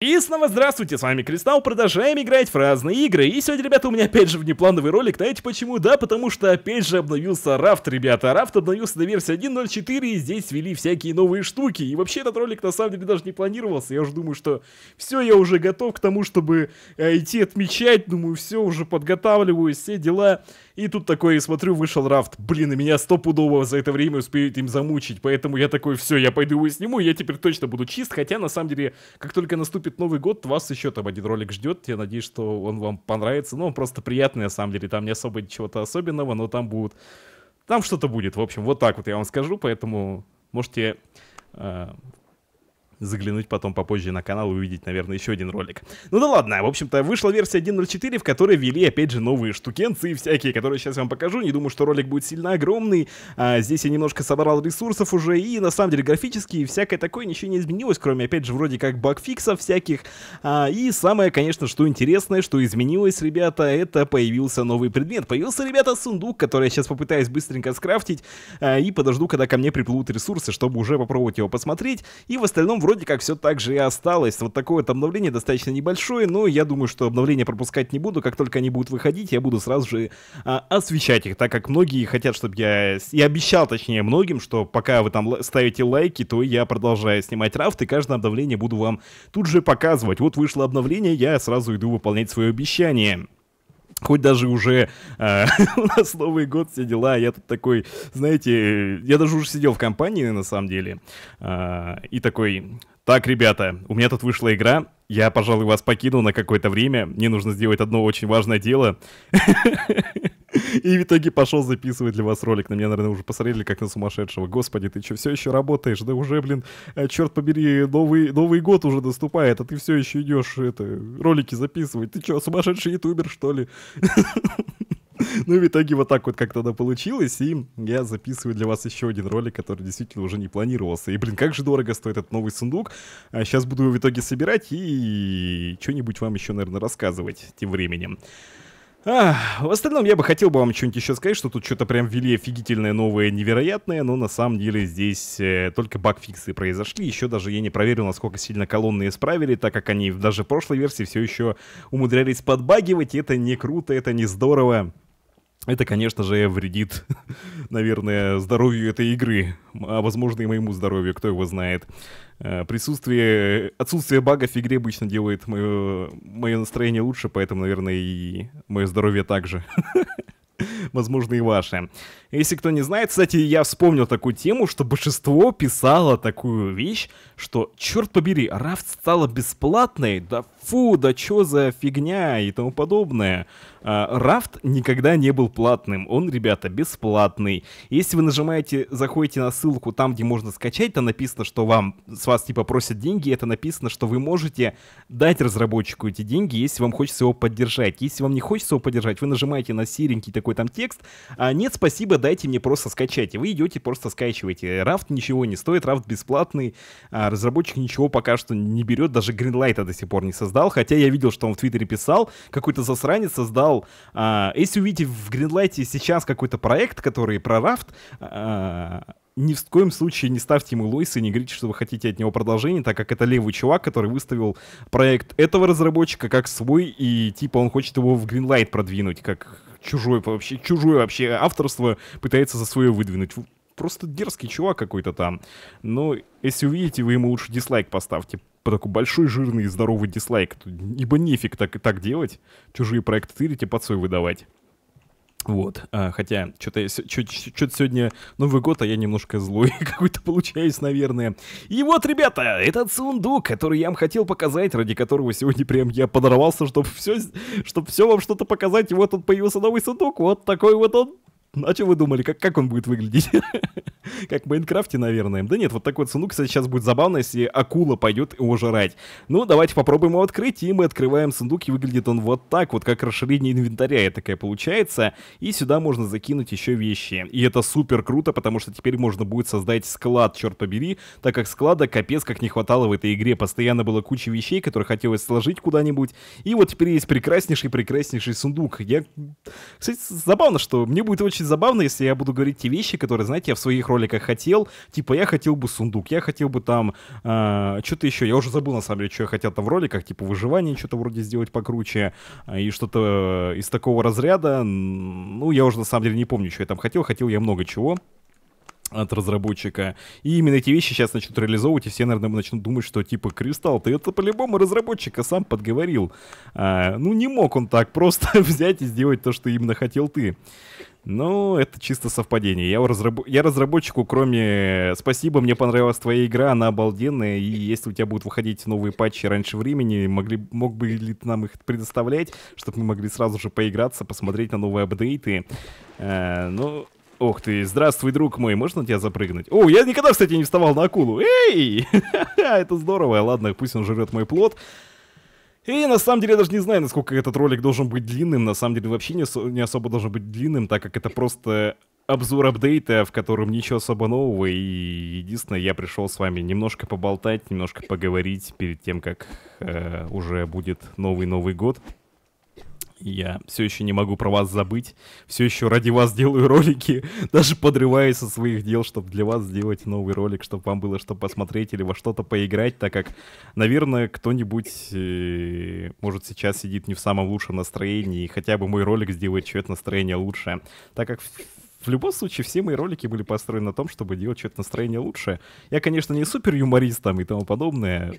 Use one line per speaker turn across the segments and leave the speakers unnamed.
И снова здравствуйте, с вами Кристалл, продолжаем играть в разные игры, и сегодня, ребята, у меня опять же внеплановый ролик, знаете почему? Да, потому что опять же обновился рафт, ребята, рафт обновился до версии 1.04, и здесь ввели всякие новые штуки, и вообще этот ролик на самом деле даже не планировался, я уже думаю, что все, я уже готов к тому, чтобы э, идти отмечать, думаю, все, уже подготавливаю все дела... И тут такой, смотрю, вышел рафт. Блин, и меня стопудово за это время успеют им замучить. Поэтому я такой, все, я пойду его сниму, я теперь точно буду чист. Хотя, на самом деле, как только наступит Новый год, вас еще там один ролик ждет. Я надеюсь, что он вам понравится. Ну, он просто приятный, на самом деле. Там не особо ничего-то особенного, но там будет, Там что-то будет, в общем, вот так вот я вам скажу, поэтому можете э, заглянуть потом попозже на канал и увидеть, наверное, еще один ролик. Ну да ладно, в общем-то, вышла версия 1.04, в которой ввели, опять же, новые штукенцы всякие, которые сейчас я вам покажу. Не думаю, что ролик будет сильно огромный. А, здесь я немножко собрал ресурсов уже, и на самом деле графически и всякое такое ничего не изменилось, кроме, опять же, вроде как багфиксов всяких. А, и самое, конечно, что интересное, что изменилось, ребята, это появился новый предмет. Появился, ребята, сундук, который я сейчас попытаюсь быстренько скрафтить, а, и подожду, когда ко мне приплывут ресурсы, чтобы уже попробовать его посмотреть. И в остальном вроде как все так же и осталось. Вот такое вот обновление достаточно небольшое, но я думаю, что обновления пропускать не буду. Как только они будут выходить, я буду сразу же а, освещать их, так как многие хотят, чтобы я... Я обещал, точнее, многим, что пока вы там ставите лайки, то я продолжаю снимать рафт, и каждое обновление буду вам тут же показывать. Вот вышло обновление, я сразу иду выполнять свое обещание. Хоть даже уже э, у нас Новый год, все дела, я тут такой, знаете, я даже уже сидел в компании, на самом деле, э, и такой, так, ребята, у меня тут вышла игра, я, пожалуй, вас покину на какое-то время, мне нужно сделать одно очень важное дело. И в итоге пошел записывать для вас ролик. На меня, наверное, уже посмотрели, как на сумасшедшего. Господи, ты что, все еще работаешь? Да уже, блин, э, черт побери, новый, новый год уже наступает, а ты все еще идешь это, ролики записывать. Ты что, сумасшедший ютубер, что ли? Ну, в итоге вот так вот как-то да получилось, и я записываю для вас еще один ролик, который действительно уже не планировался. И, блин, как же дорого стоит этот новый сундук. А сейчас буду его в итоге собирать и что-нибудь вам еще, наверное, рассказывать тем временем. Ах, в остальном я бы хотел бы вам что-нибудь еще сказать, что тут что-то прям ввели офигительное, новое, невероятное, но на самом деле здесь э, только багфиксы произошли. Еще даже я не проверил, насколько сильно колонны исправили, так как они даже в прошлой версии все еще умудрялись подбагивать. Это не круто, это не здорово. Это, конечно же, вредит, наверное, здоровью этой игры, а возможно и моему здоровью, кто его знает. Э, присутствие, отсутствие багов в игре обычно делает мое, мое настроение лучше, поэтому, наверное, и мое здоровье также. возможно, и ваши. Если кто не знает, кстати, я вспомнил такую тему, что большинство писало такую вещь, что, черт побери, рафт стала бесплатной, да фу, да чё за фигня и тому подобное. А, рафт никогда не был платным, он, ребята, бесплатный. Если вы нажимаете, заходите на ссылку там, где можно скачать, там написано, что вам, с вас типа просят деньги, это написано, что вы можете дать разработчику эти деньги, если вам хочется его поддержать. Если вам не хочется его поддержать, вы нажимаете на серенький такой какой там текст. А нет, спасибо, дайте мне просто скачать. И вы идете, просто скачиваете. Рафт ничего не стоит, рафт бесплатный. А разработчик ничего пока что не берет, даже Greenlight до сих пор не создал. Хотя я видел, что он в Твиттере писал, какой-то засранец создал. А, если увидите в Greenlight сейчас какой-то проект, который про рафт, а, ни в коем случае не ставьте ему лойсы и не говорите, что вы хотите от него продолжение, так как это левый чувак, который выставил проект этого разработчика как свой, и типа он хочет его в Greenlight продвинуть, как чужой вообще, чужое вообще авторство пытается за свое выдвинуть. Просто дерзкий чувак какой-то там. Но если увидите, вы ему лучше дизлайк поставьте. по Такой большой, жирный, здоровый дизлайк. Ибо нефиг так, так делать. Чужие проекты тырить и под свой выдавать. Вот, а, хотя что-то что сегодня Новый год, а я немножко злой какой-то получаюсь, наверное. И вот, ребята, этот сундук, который я вам хотел показать, ради которого сегодня прям я подорвался, чтобы все, чтобы все вам что-то показать, и вот тут появился новый сундук, вот такой вот он ну, а что вы думали, как, как он будет выглядеть? как в Майнкрафте, наверное. Да нет, вот такой вот сундук, кстати, сейчас будет забавно, если акула пойдет его жрать. Ну, давайте попробуем его открыть, и мы открываем сундук, и выглядит он вот так, вот как расширение инвентаря это такая получается. И сюда можно закинуть еще вещи. И это супер круто, потому что теперь можно будет создать склад, черт побери, так как склада капец как не хватало в этой игре. Постоянно было куча вещей, которые хотелось сложить куда-нибудь. И вот теперь есть прекраснейший-прекраснейший сундук. Я... Кстати, забавно, что мне будет очень очень забавно, если я буду говорить те вещи, которые, знаете, я в своих роликах хотел. Типа, я хотел бы сундук, я хотел бы там... Э, что-то еще, я уже забыл, на самом деле, что я хотел там в роликах. Типа, выживание что-то вроде сделать покруче. Э, и что-то из такого разряда. Ну, я уже, на самом деле, не помню, что я там хотел. Хотел я много чего от разработчика. И именно эти вещи сейчас начнут реализовывать, и все, наверное, начнут думать, что типа Кристалл, ты это по-любому разработчика сам подговорил. А, ну, не мог он так просто взять и сделать то, что именно хотел ты. Ну, это чисто совпадение. Я, разраб... я разработчику, кроме э, «Спасибо, мне понравилась твоя игра, она обалденная, и если у тебя будут выходить новые патчи раньше времени, могли... мог бы ли ты нам их предоставлять, чтобы мы могли сразу же поиграться, посмотреть на новые апдейты?» а, Ну, ох ты, здравствуй, друг мой, можно тебя запрыгнуть? О, я никогда, кстати, не вставал на акулу! Эй! Это здорово, ладно, пусть он жрет мой плод. И на самом деле я даже не знаю, насколько этот ролик должен быть длинным. На самом деле вообще не, не особо должен быть длинным, так как это просто обзор апдейта, в котором ничего особо нового, и единственное, я пришел с вами немножко поболтать, немножко поговорить перед тем, как э, уже будет новый Новый год. Я все еще не могу про вас забыть. Все еще ради вас делаю ролики. Даже подрываюсь со своих дел, чтобы для вас сделать новый ролик, чтобы вам было что посмотреть или во что-то поиграть, так как, наверное, кто-нибудь, э, может, сейчас сидит не в самом лучшем настроении, и хотя бы мой ролик сделает чье-то настроение лучше. Так как в любом случае, все мои ролики были построены на том, чтобы делать что-то настроение лучше. Я, конечно, не супер юморист там и тому подобное,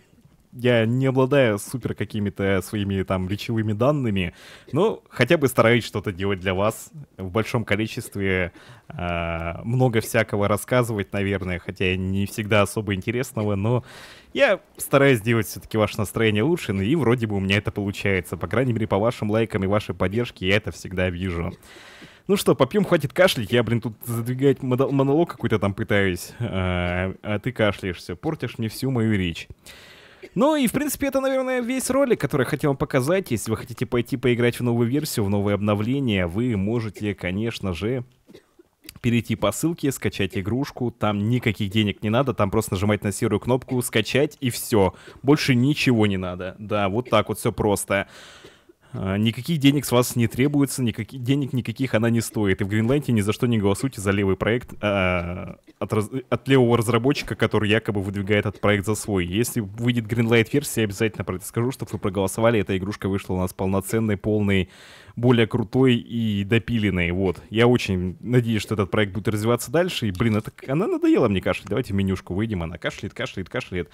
я не обладаю супер какими-то своими там речевыми данными, но ну, хотя бы стараюсь что-то делать для вас в большом количестве, э, много всякого рассказывать, наверное, хотя не всегда особо интересного, но я стараюсь сделать все-таки ваше настроение лучше, ну и вроде бы у меня это получается. По крайней мере, по вашим лайкам и вашей поддержке я это всегда вижу. Ну что, попьем, хватит кашлять. Я, блин, тут задвигать монолог какой-то там пытаюсь. А, а ты кашляешь все, портишь мне всю мою речь. Ну и, в принципе, это, наверное, весь ролик, который я хотел вам показать. Если вы хотите пойти поиграть в новую версию, в новое обновление, вы можете, конечно же, перейти по ссылке, скачать игрушку. Там никаких денег не надо, там просто нажимать на серую кнопку, скачать и все. Больше ничего не надо. Да, вот так вот все просто. А, никаких денег с вас не требуется, никаких денег никаких она не стоит. И в Гринленте ни за что не голосуйте за левый проект а, от, раз, от левого разработчика, который якобы выдвигает этот проект за свой. Если выйдет Greenlight версия, я обязательно про это скажу, чтобы вы проголосовали. Эта игрушка вышла у нас полноценной, полной, более крутой и допиленной. Вот. Я очень надеюсь, что этот проект будет развиваться дальше. И, блин, это, она надоела мне кашлять. Давайте менюшку выйдем. Она кашляет, кашляет, кашляет.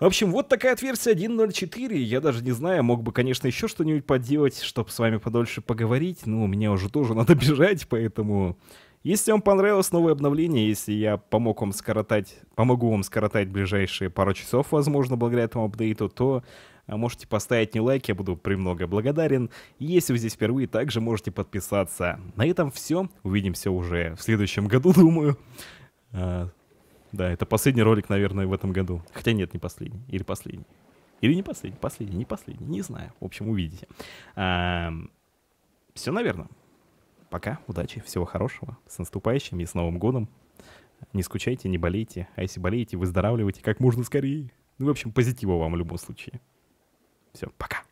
В общем, вот такая отверстие 1.04. Я даже не знаю, мог бы, конечно, еще что-нибудь поделать, чтобы с вами подольше поговорить. Ну, мне уже тоже надо бежать, поэтому... Если вам понравилось новое обновление, если я помог вам скоротать, помогу вам скоротать ближайшие пару часов, возможно, благодаря этому апдейту, то а, можете поставить мне лайк, я буду премного благодарен. Если вы здесь впервые, также можете подписаться. На этом все. Увидимся уже в следующем году, думаю. А, да, это последний ролик, наверное, в этом году. Хотя нет, не последний. Или последний. Или не последний. Последний, не последний. Не знаю. В общем, увидите. А, все, наверное. Пока. Удачи. Всего хорошего. С наступающим и с Новым годом. Не скучайте, не болейте. А если болеете, выздоравливайте как можно скорее. Ну, в общем, позитива вам в любом случае. Все, пока.